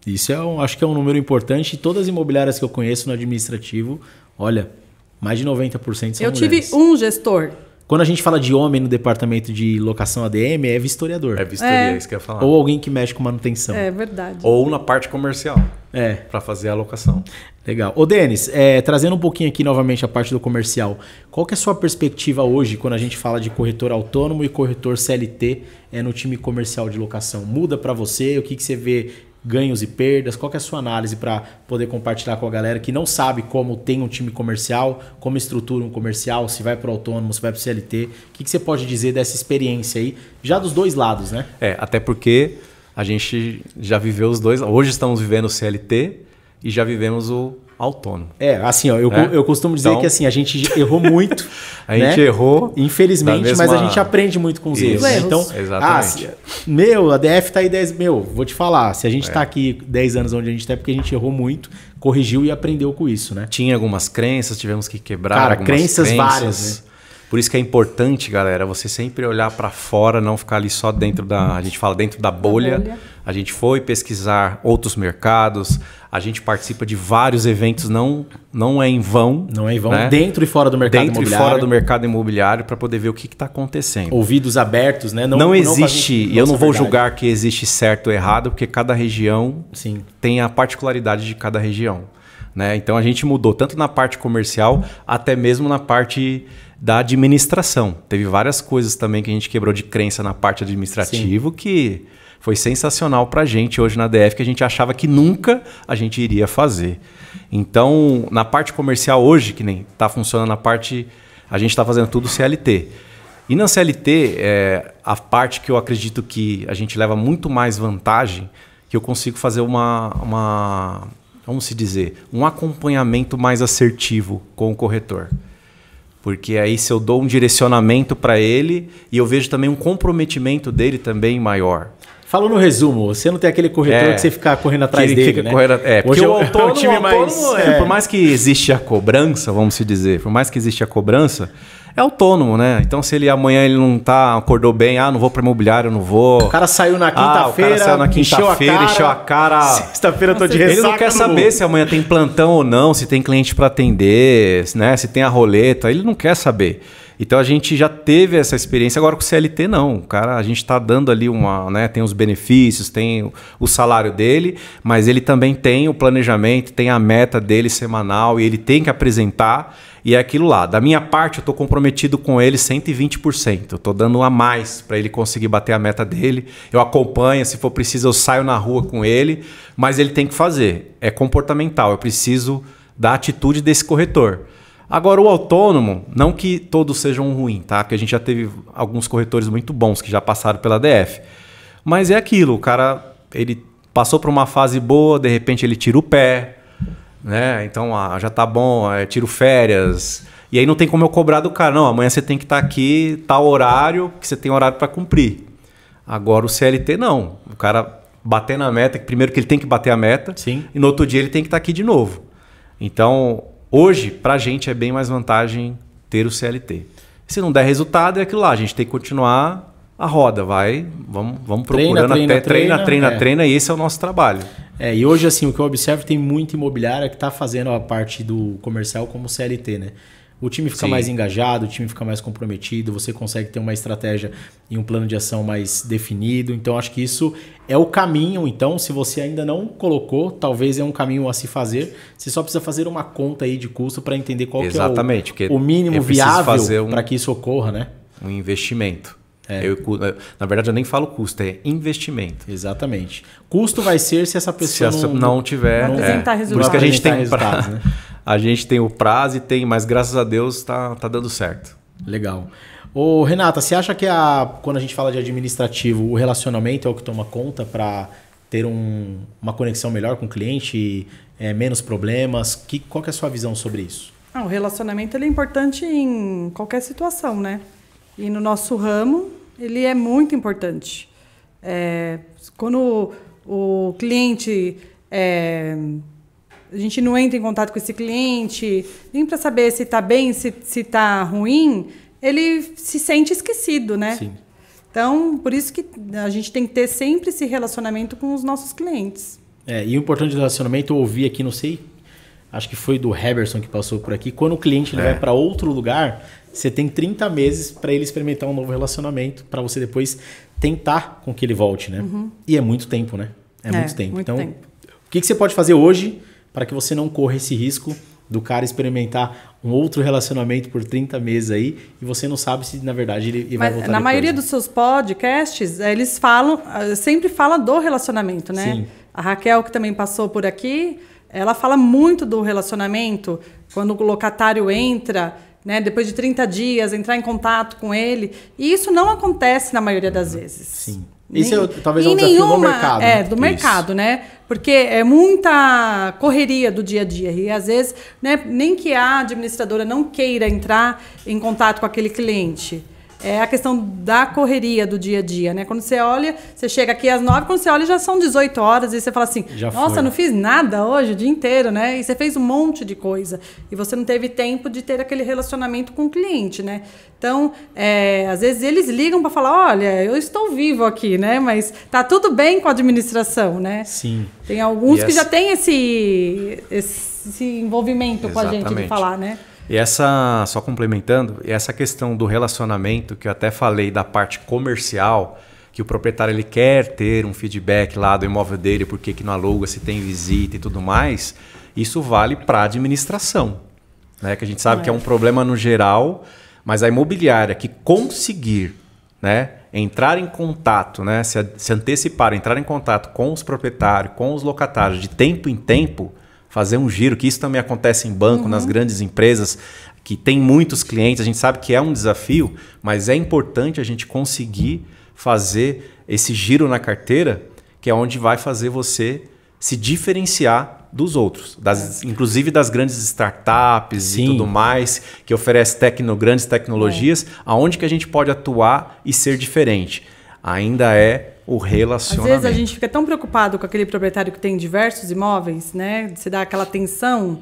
Isso é um, acho que é um número importante. Todas as imobiliárias que eu conheço no administrativo, olha, mais de 90% são Eu mulheres. tive um gestor. Quando a gente fala de homem no departamento de locação ADM, é vistoriador. É vistoria, é. isso que eu ia falar. Ou alguém que mexe com manutenção. É verdade. Ou na parte comercial. É. Para fazer a locação. Legal. Ô, Denis, é, trazendo um pouquinho aqui novamente a parte do comercial, qual que é a sua perspectiva hoje quando a gente fala de corretor autônomo e corretor CLT é, no time comercial de locação? Muda para você? O que, que você vê ganhos e perdas? Qual é a sua análise para poder compartilhar com a galera que não sabe como tem um time comercial, como estrutura um comercial, se vai para o autônomo, se vai para o CLT? O que, que você pode dizer dessa experiência aí, já dos dois lados, né? É, até porque a gente já viveu os dois. Hoje estamos vivendo o CLT e já vivemos o autônomo. É, assim, ó, eu, né? eu costumo dizer então... que assim, a gente errou muito. a gente né? errou. Infelizmente, mesma... mas a gente aprende muito com os erros. Né? Então, Exatamente. Ah, meu, a DF tá aí 10. Meu, vou te falar, se a gente é. tá aqui 10 anos onde a gente tá, é porque a gente errou muito, corrigiu e aprendeu com isso, né? Tinha algumas crenças, tivemos que quebrar. Cara, crenças, crenças várias, né? Por isso que é importante, galera, você sempre olhar para fora, não ficar ali só dentro da, a gente fala dentro da bolha. bolha. A gente foi pesquisar outros mercados, a gente participa de vários eventos, não não é em vão. Não é em vão, né? dentro e fora do mercado dentro imobiliário. Dentro e fora do mercado imobiliário para poder ver o que está acontecendo. Ouvidos abertos, né? Não, não existe, não eu não vou verdade. julgar que existe certo ou errado, porque cada região Sim. tem a particularidade de cada região. Né? Então a gente mudou tanto na parte comercial, até mesmo na parte da administração. Teve várias coisas também que a gente quebrou de crença na parte administrativa que foi sensacional para a gente hoje na DF, que a gente achava que nunca a gente iria fazer. Então, na parte comercial hoje, que nem está funcionando a parte... A gente está fazendo tudo CLT. E na CLT, é, a parte que eu acredito que a gente leva muito mais vantagem, que eu consigo fazer uma, uma vamos se dizer, um acompanhamento mais assertivo com o corretor. Porque aí se eu dou um direcionamento para ele e eu vejo também um comprometimento dele também maior. Fala no resumo, você não tem aquele corretor é, que você fica correndo atrás dele, fica né? Correndo, é, porque Hoje é o autônomo, é o time mais... É. é, por mais que existe a cobrança, vamos se dizer, por mais que existe a cobrança, é autônomo, né? Então se ele amanhã ele não tá, acordou bem, ah, não vou para imobiliário, não vou. O cara saiu na ah, quinta-feira, ah, saiu na quinta-feira, encheu a cara. cara. Sexta-feira eu tô de ressaca. Ele não quer saber se amanhã tem plantão ou não, se tem cliente para atender, né? Se tem a roleta, ele não quer saber. Então a gente já teve essa experiência, agora com o CLT não. O cara, a gente está dando ali uma, né, tem os benefícios, tem o salário dele, mas ele também tem o planejamento, tem a meta dele semanal e ele tem que apresentar. E é aquilo lá. Da minha parte, eu estou comprometido com ele 120%. estou dando a mais para ele conseguir bater a meta dele. Eu acompanho, se for preciso, eu saio na rua com ele. Mas ele tem que fazer. É comportamental. Eu preciso da atitude desse corretor. Agora, o autônomo, não que todos sejam ruins, tá? Porque a gente já teve alguns corretores muito bons que já passaram pela DF. Mas é aquilo, o cara, ele passou por uma fase boa, de repente ele tira o pé, né? Então, ah, já tá bom, é, tiro férias. E aí não tem como eu cobrar do cara, não, amanhã você tem que estar tá aqui, tal horário, que você tem horário para cumprir. Agora o CLT não. O cara bater na meta, primeiro que ele tem que bater a meta, Sim. e no outro dia ele tem que estar tá aqui de novo. Então, hoje, pra gente é bem mais vantagem ter o CLT. Se não der resultado, é aquilo lá, a gente tem que continuar a roda, vai, vamos, vamos procurando treina, até treina, treina, treina, é. treina, e esse é o nosso trabalho. É, e hoje assim, o que eu observo tem muita imobiliária que está fazendo a parte do comercial como CLT, né? O time fica Sim. mais engajado, o time fica mais comprometido, você consegue ter uma estratégia e um plano de ação mais definido. Então, acho que isso é o caminho. Então, se você ainda não colocou, talvez é um caminho a se fazer. Você só precisa fazer uma conta aí de custo para entender qual Exatamente, que é o, o mínimo é viável um, para que isso ocorra, né? Um investimento. É. Eu, é, na verdade, eu nem falo custo, é investimento. Exatamente. Custo vai ser se essa pessoa se essa não, não, tiver. Não é. Por isso que a gente tem pra... né? a gente tem o prazo e tem, mas graças a Deus está tá dando certo. Legal. Ô, Renata, você acha que a, quando a gente fala de administrativo, o relacionamento é o que toma conta para ter um, uma conexão melhor com o cliente, é, menos problemas? Que, qual que é a sua visão sobre isso? Ah, o relacionamento é importante em qualquer situação, né? E no nosso ramo, ele é muito importante. É, quando o, o cliente é, a gente não entra em contato com esse cliente, nem para saber se está bem, se está ruim, ele se sente esquecido, né? Sim. Então, por isso que a gente tem que ter sempre esse relacionamento com os nossos clientes. É, e o importante do relacionamento, eu ouvi aqui, não sei, acho que foi do Heberson que passou por aqui, quando o cliente é. vai para outro lugar, você tem 30 meses para ele experimentar um novo relacionamento, para você depois tentar com que ele volte, né? Uhum. E é muito tempo, né? É, é muito tempo. Muito então, tempo. o que, que você pode fazer hoje para que você não corra esse risco do cara experimentar um outro relacionamento por 30 meses aí e você não sabe se na verdade ele, ele vai voltar. Na depois, maioria né? dos seus podcasts, eh, eles falam, eh, sempre fala do relacionamento, né? Sim. A Raquel que também passou por aqui, ela fala muito do relacionamento, quando o locatário entra, né, depois de 30 dias, entrar em contato com ele. E isso não acontece na maioria das uhum. vezes. Sim. Isso é, talvez é um desafio é, né? do mercado. É, do isso. mercado, né? Porque é muita correria do dia a dia. E às vezes, né, nem que a administradora não queira entrar em contato com aquele cliente é a questão da correria do dia a dia, né? Quando você olha, você chega aqui às nove, quando você olha já são 18 horas e você fala assim: já "Nossa, foi. não fiz nada hoje o dia inteiro, né?" E você fez um monte de coisa e você não teve tempo de ter aquele relacionamento com o cliente, né? Então, é, às vezes eles ligam para falar: "Olha, eu estou vivo aqui, né? Mas tá tudo bem com a administração, né?" Sim. Tem alguns yes. que já têm esse, esse envolvimento Exatamente. com a gente de falar, né? E essa, só complementando, essa questão do relacionamento, que eu até falei da parte comercial, que o proprietário ele quer ter um feedback lá do imóvel dele, por que não aluga, se tem visita e tudo mais, isso vale para a administração. Né? Que a gente sabe é. que é um é. problema no geral, mas a imobiliária que conseguir né, entrar em contato, né, se, se antecipar, entrar em contato com os proprietários, com os locatários de tempo em tempo, fazer um giro, que isso também acontece em banco, uhum. nas grandes empresas, que tem muitos clientes, a gente sabe que é um desafio, mas é importante a gente conseguir fazer esse giro na carteira, que é onde vai fazer você se diferenciar dos outros, das, é. inclusive das grandes startups Sim. e tudo mais, que oferece tecno, grandes tecnologias, é. aonde que a gente pode atuar e ser diferente ainda é o relacionamento. Às vezes a gente fica tão preocupado com aquele proprietário que tem diversos imóveis, né? Você dá aquela atenção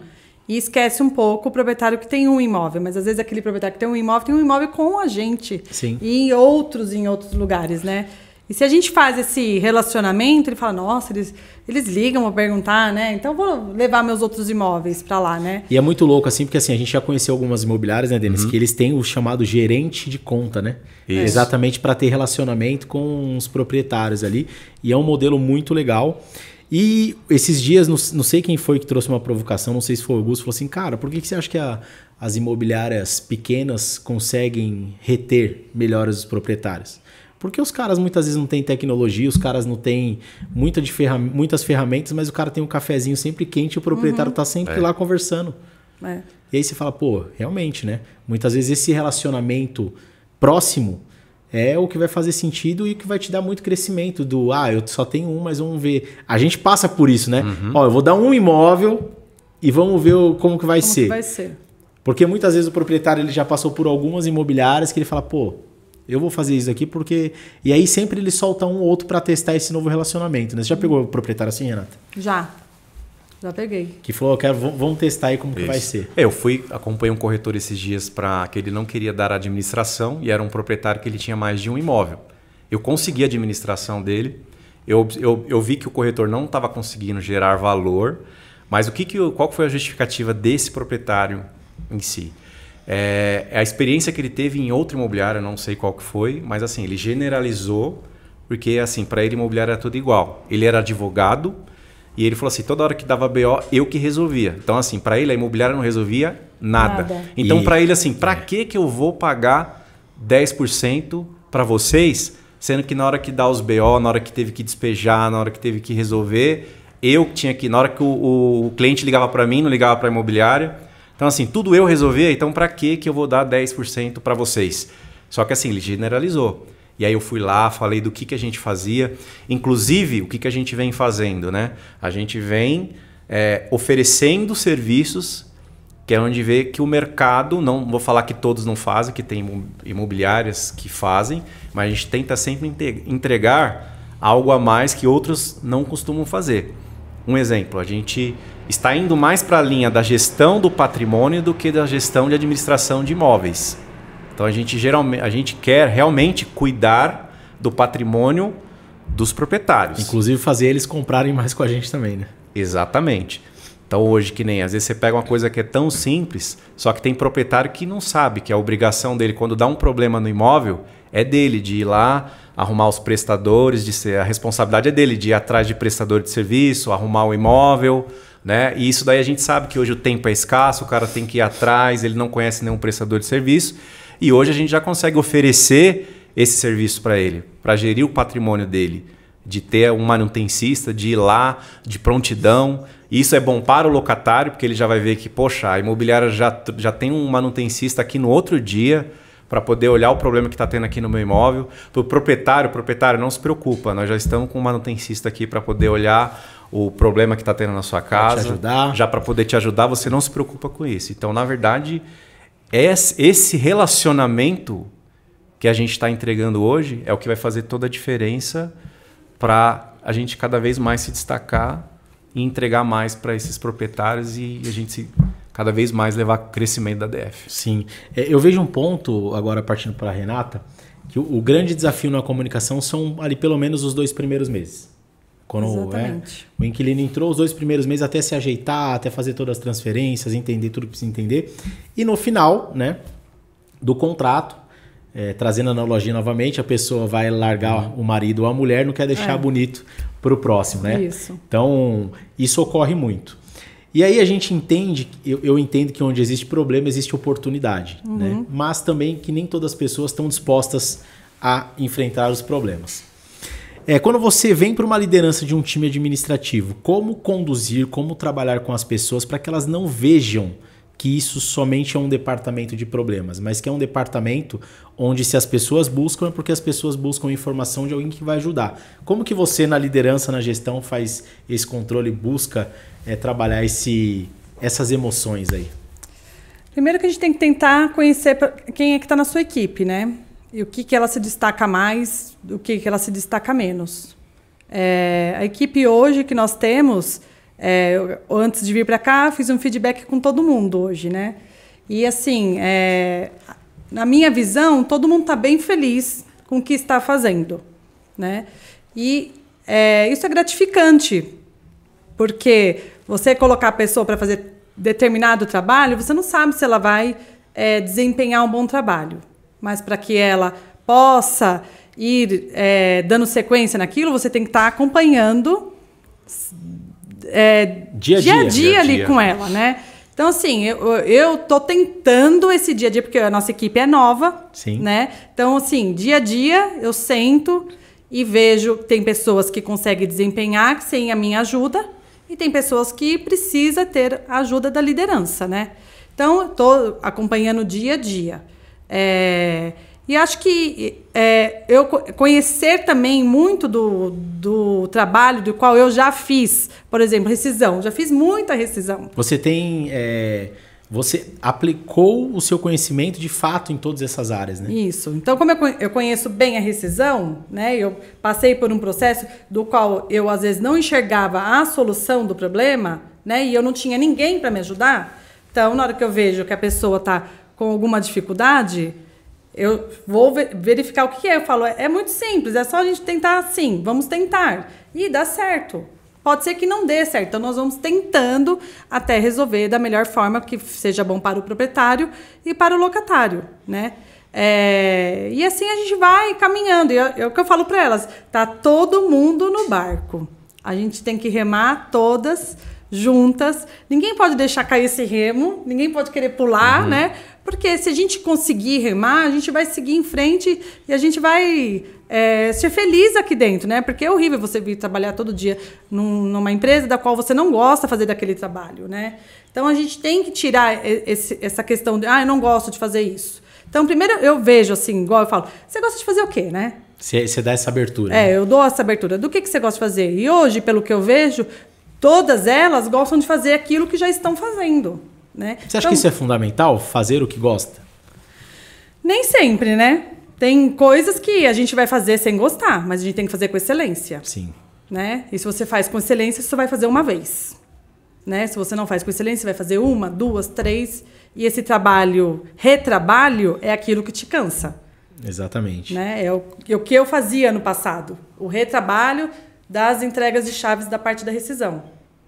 e esquece um pouco o proprietário que tem um imóvel, mas às vezes aquele proprietário que tem um imóvel tem um imóvel com a gente Sim. e outros em outros lugares, né? E se a gente faz esse relacionamento, ele fala, nossa, eles, eles ligam para perguntar, né? Então vou levar meus outros imóveis para lá, né? E é muito louco, assim, porque assim, a gente já conheceu algumas imobiliárias, né, Denis? Uhum. Que eles têm o chamado gerente de conta, né? Isso. Exatamente para ter relacionamento com os proprietários ali. E é um modelo muito legal. E esses dias, não, não sei quem foi que trouxe uma provocação, não sei se foi o Augusto, falou assim, cara, por que, que você acha que a, as imobiliárias pequenas conseguem reter melhores os proprietários? Porque os caras muitas vezes não têm tecnologia, os caras não têm muita de ferram muitas ferramentas, mas o cara tem um cafezinho sempre quente e o proprietário está uhum. Tá sempre é. lá conversando. É. E aí você fala, pô, realmente, né? Muitas vezes esse relacionamento próximo é o que vai fazer sentido e o que vai te dar muito crescimento do, ah, eu só tenho um, mas vamos ver. A gente passa por isso, né? Uhum. Ó, eu vou dar um imóvel e vamos ver como que vai como ser. Que vai ser. Porque muitas vezes o proprietário ele já passou por algumas imobiliárias que ele fala, pô, eu vou fazer isso aqui porque. E aí sempre ele solta um ou outro para testar esse novo relacionamento, né? Você já pegou o proprietário assim, Renata? Já. Já peguei. Que falou, eu quero, vamos testar aí como isso. que vai ser. É, eu fui, acompanhei um corretor esses dias para que ele não queria dar administração e era um proprietário que ele tinha mais de um imóvel. Eu consegui a administração dele, eu, eu, eu vi que o corretor não estava conseguindo gerar valor, mas o que, que qual foi a justificativa desse proprietário em si? É, a experiência que ele teve em outra imobiliária, não sei qual que foi, mas assim, ele generalizou, porque assim, para ele imobiliária era tudo igual. Ele era advogado e ele falou assim, toda hora que dava BO, eu que resolvia. Então assim, para ele a imobiliária não resolvia nada. nada. Então e... para ele assim, para é. que que eu vou pagar 10% para vocês, sendo que na hora que dá os BO, na hora que teve que despejar, na hora que teve que resolver, eu tinha que, na hora que o, o cliente ligava para mim, não ligava para a imobiliária, então, assim, tudo eu resolver, então para que que eu vou dar 10% para vocês? Só que assim, ele generalizou. E aí eu fui lá, falei do que, que a gente fazia, inclusive o que, que a gente vem fazendo, né? A gente vem é, oferecendo serviços que é onde vê que o mercado, não vou falar que todos não fazem, que tem imobiliárias que fazem, mas a gente tenta sempre entregar algo a mais que outros não costumam fazer. Um exemplo, a gente está indo mais para a linha da gestão do patrimônio do que da gestão de administração de imóveis. Então a gente geralmente a gente quer realmente cuidar do patrimônio dos proprietários. Inclusive fazer eles comprarem mais com a gente também, né? Exatamente. Então hoje que nem às vezes você pega uma coisa que é tão simples, só que tem proprietário que não sabe que a obrigação dele quando dá um problema no imóvel é dele de ir lá arrumar os prestadores, de ser a responsabilidade é dele de ir atrás de prestador de serviço, arrumar o imóvel, né? E isso daí a gente sabe que hoje o tempo é escasso, o cara tem que ir atrás, ele não conhece nenhum prestador de serviço. E hoje a gente já consegue oferecer esse serviço para ele, para gerir o patrimônio dele, de ter um manutencista, de ir lá, de prontidão. Isso é bom para o locatário, porque ele já vai ver que, poxa, a imobiliária já, já tem um manutencista aqui no outro dia para poder olhar o problema que está tendo aqui no meu imóvel. Para o proprietário, proprietário não se preocupa, nós já estamos com um manutencista aqui para poder olhar o problema que está tendo na sua casa, já para poder te ajudar, você não se preocupa com isso. Então, na verdade, esse relacionamento que a gente está entregando hoje é o que vai fazer toda a diferença para a gente cada vez mais se destacar e entregar mais para esses proprietários e a gente se, cada vez mais levar crescimento da DF. Sim. É, eu vejo um ponto, agora partindo para a Renata, que o grande desafio na comunicação são ali pelo menos os dois primeiros meses. Quando é, o inquilino entrou, os dois primeiros meses até se ajeitar, até fazer todas as transferências, entender tudo que precisa entender. E no final né, do contrato, é, trazendo a analogia novamente, a pessoa vai largar o marido ou a mulher, não quer deixar é. bonito para o próximo. Né? Isso. Então, isso ocorre muito. E aí a gente entende, eu, eu, entendo que onde existe problema existe oportunidade, né? uhum. né? mas também que nem todas as pessoas estão dispostas a enfrentar os problemas. É, quando você vem para uma liderança de um time administrativo, como conduzir, como trabalhar com as pessoas para que elas não vejam que isso somente é um departamento de problemas, mas que é um departamento onde se as pessoas buscam é porque as pessoas buscam informação de alguém que vai ajudar. Como que você na liderança, na gestão faz esse controle, busca é, trabalhar esse, essas emoções aí? Primeiro que a gente tem que tentar conhecer quem é que está na sua equipe, né? e o que, que ela se destaca mais, o que, que ela se destaca menos. É, a equipe hoje que nós temos, é, antes de vir para cá, fiz um feedback com todo mundo hoje, né? E assim, é, na minha visão, todo mundo está bem feliz com o que está fazendo, né? E é, isso é gratificante, porque você colocar a pessoa para fazer determinado trabalho, você não sabe se ela vai é, desempenhar um bom trabalho. Mas para que ela possa ir é, dando sequência naquilo, você tem que estar tá acompanhando é, dia, a dia, dia, a dia, dia, ali dia. com ela, né? Então, assim, eu, eu tô tentando esse dia a dia, porque a nossa equipe é nova, Sim. né? Então, assim, dia a dia eu sento e vejo, tem pessoas que conseguem desempenhar sem a minha ajuda, e tem pessoas que precisa ter a ajuda da liderança, né? Então, eu tô acompanhando dia a dia. É, e acho que é, eu conhecer também muito do, do trabalho do qual eu já fiz, por exemplo, rescisão. Já fiz muita rescisão. Você tem. É, você aplicou o seu conhecimento de fato em todas essas áreas, né? Isso. Então, como eu conheço bem a rescisão, né? Eu passei por um processo do qual eu às vezes não enxergava a solução do problema, né? E eu não tinha ninguém para me ajudar. Então, na hora que eu vejo que a pessoa está com alguma dificuldade, eu vou verificar o que é. Eu falo, é, é muito simples, é só a gente tentar assim, vamos tentar. E dá certo. Pode ser que não dê certo, então nós vamos tentando até resolver da melhor forma que seja bom para o proprietário e para o locatário, né? É, e assim a gente vai caminhando. E é o que eu falo para elas: tá todo mundo no barco. A gente tem que remar todas juntas. Ninguém pode deixar cair esse remo, ninguém pode querer pular, uhum. né? Porque se a gente conseguir remar, a gente vai seguir em frente e a gente vai é, ser feliz aqui dentro, né? Porque é horrível você vir trabalhar todo dia num, numa empresa da qual você não gosta de fazer daquele trabalho, né? Então a gente tem que tirar esse, essa questão de, ah, eu não gosto de fazer isso. Então, primeiro eu vejo assim, igual eu falo, você gosta de fazer o quê, né? Você dá essa abertura. É, né? eu dou essa abertura. Do que, que você gosta de fazer? E hoje, pelo que eu vejo, todas elas gostam de fazer aquilo que já estão fazendo. Né? Você acha então, que isso é fundamental, fazer o que gosta? Nem sempre, né? Tem coisas que a gente vai fazer sem gostar, mas a gente tem que fazer com excelência. Sim. Né? E se você faz com excelência, você vai fazer uma vez. Né? Se você não faz com excelência, você vai fazer uma, duas, três. E esse trabalho, retrabalho, é aquilo que te cansa. Exatamente. Né? É, o, é o que eu fazia no passado. O retrabalho das entregas de chaves da parte da rescisão.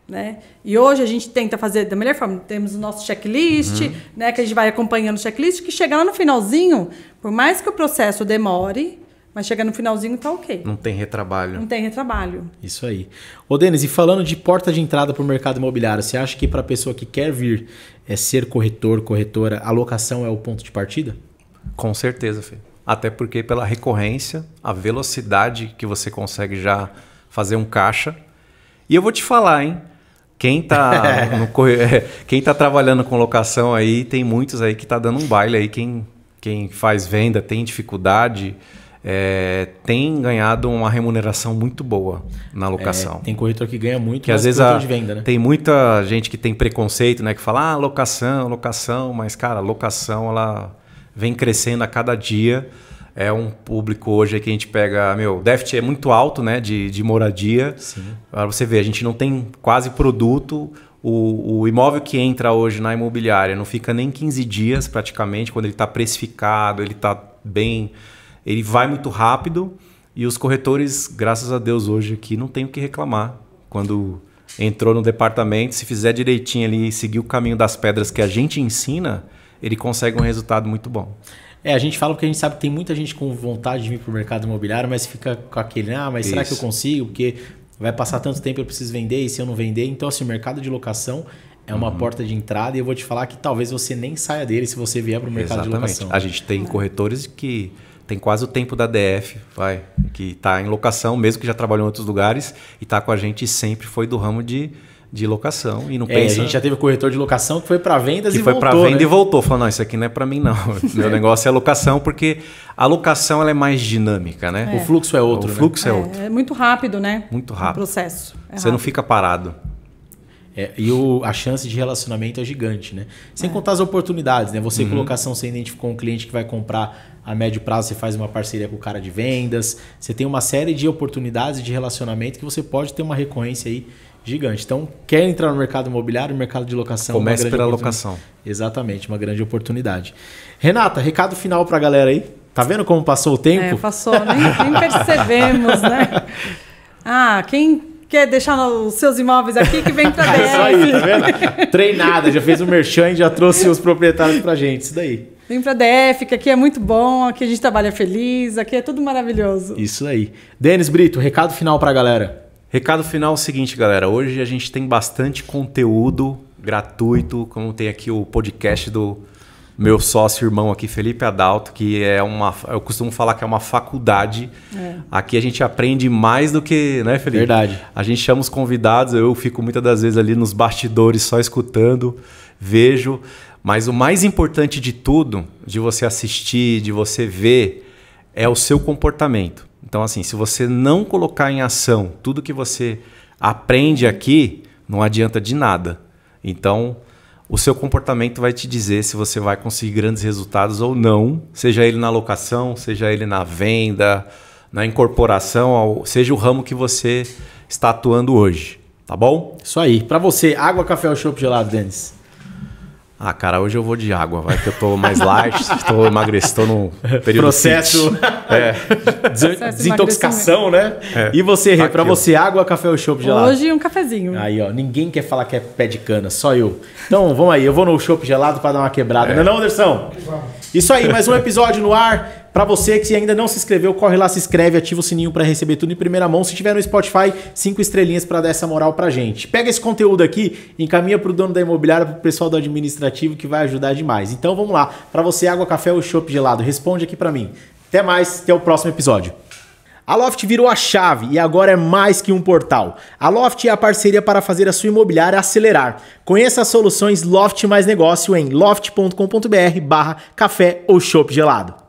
Né? E hoje a gente tenta fazer da melhor forma. Temos o nosso checklist, uhum. né, que a gente vai acompanhando o checklist, que chegar lá no finalzinho, por mais que o processo demore, mas chegar no finalzinho tá ok. Não tem retrabalho. Não tem retrabalho. Isso aí. Ô, Denis, e falando de porta de entrada para o mercado imobiliário, você acha que para a pessoa que quer vir é ser corretor, corretora, a locação é o ponto de partida? Com certeza, Fê. Até porque pela recorrência, a velocidade que você consegue já fazer um caixa. E eu vou te falar, hein? Quem tá, no, é, quem tá trabalhando com locação aí, tem muitos aí que tá dando um baile aí. Quem, quem faz venda, tem dificuldade, é, tem ganhado uma remuneração muito boa na é, locação. É, tem corretor que ganha muito, que às vezes a, de venda, né? Tem muita gente que tem preconceito, né? Que fala, ah, locação, locação, mas, cara, locação ela vem crescendo a cada dia é um público hoje que a gente pega, meu, o déficit é muito alto, né, de, de moradia. Sim. Para você ver, a gente não tem quase produto. O, o, imóvel que entra hoje na imobiliária não fica nem 15 dias praticamente, quando ele está precificado, ele está bem, ele vai muito rápido. E os corretores, graças a Deus, hoje aqui não tem o que reclamar. Quando entrou no departamento, se fizer direitinho ali e seguir o caminho das pedras que a gente ensina, ele consegue um resultado muito bom. É, a gente fala porque a gente sabe que tem muita gente com vontade de vir para o mercado imobiliário, mas fica com aquele, ah, mas Isso. será que eu consigo? Porque vai passar tanto tempo, eu preciso vender, e se eu não vender? Então, assim, o mercado de locação é uma uhum. porta de entrada e eu vou te falar que talvez você nem saia dele se você vier para o mercado Exatamente. de locação. A gente tem é. corretores que tem quase o tempo da DF, vai, que está em locação, mesmo que já trabalhou em outros lugares, e está com a gente sempre foi do ramo de de locação e não é, pensa... A gente já teve corretor de locação que foi para vendas que e foi voltou. foi para venda né? e voltou. Falou, não, isso aqui não é para mim não. Meu negócio é locação porque a locação ela é mais dinâmica, né? É. O fluxo é outro. O né? fluxo né? é, é, outro. É muito rápido, né? Muito rápido. O processo. É você rápido. não fica parado. É, e o, a chance de relacionamento é gigante, né? Sem é. contar as oportunidades, né? Você uhum. locação você identificou um cliente que vai comprar a médio prazo, você faz uma parceria com o cara de vendas. Você tem uma série de oportunidades de relacionamento que você pode ter uma recorrência aí gigante. Então, quer entrar no mercado imobiliário, no mercado de locação. Comece pela locação. Exatamente, uma grande oportunidade. Renata, recado final para a galera aí. Tá vendo como passou o tempo? É, passou, nem, nem percebemos, né? Ah, quem quer deixar os seus imóveis aqui que vem para a É Isso aí, tá vendo? Treinada, já fez o merchan e já trouxe os proprietários para gente. Isso daí. Vem a DF, que aqui é muito bom, aqui a gente trabalha feliz, aqui é tudo maravilhoso. Isso aí. Denis Brito, recado final para a galera. Recado final é o seguinte, galera. Hoje a gente tem bastante conteúdo gratuito, como tem aqui o podcast do meu sócio irmão aqui, Felipe Adalto, que é uma. Eu costumo falar que é uma faculdade. É. Aqui a gente aprende mais do que, né, Felipe? Verdade. A gente chama os convidados, eu fico muitas das vezes ali nos bastidores só escutando, vejo. Mas o mais importante de tudo, de você assistir, de você ver, é o seu comportamento. Então, assim, se você não colocar em ação tudo que você aprende aqui, não adianta de nada. Então, o seu comportamento vai te dizer se você vai conseguir grandes resultados ou não, seja ele na locação, seja ele na venda, na incorporação, seja o ramo que você está atuando hoje. Tá bom? Isso aí. Para você, água, café ou chopp gelado, Denis? Ah, cara, hoje eu vou de água, vai que eu tô mais light, tô emagrecendo no período Processo. é. desintoxicação, né? É. E você, Para tá pra você, água, café ou chopp gelado? Hoje um cafezinho. Aí, ó, ninguém quer falar que é pé de cana, só eu. Então, vamos aí, eu vou no chopp gelado pra dar uma quebrada. É. Não é não, Anderson? Vamos. Isso aí, mais um episódio no ar. Para você que ainda não se inscreveu, corre lá, se inscreve, ativa o sininho para receber tudo em primeira mão. Se tiver no Spotify, cinco estrelinhas para dar essa moral para gente. Pega esse conteúdo aqui, encaminha para o dono da imobiliária, para o pessoal do administrativo, que vai ajudar demais. Então vamos lá, para você água, café ou chopp gelado, responde aqui para mim. Até mais, até o próximo episódio. A Loft virou a chave e agora é mais que um portal. A Loft é a parceria para fazer a sua imobiliária acelerar. Conheça as soluções Loft mais negócio em loft.com.br/barra café ou chopp gelado.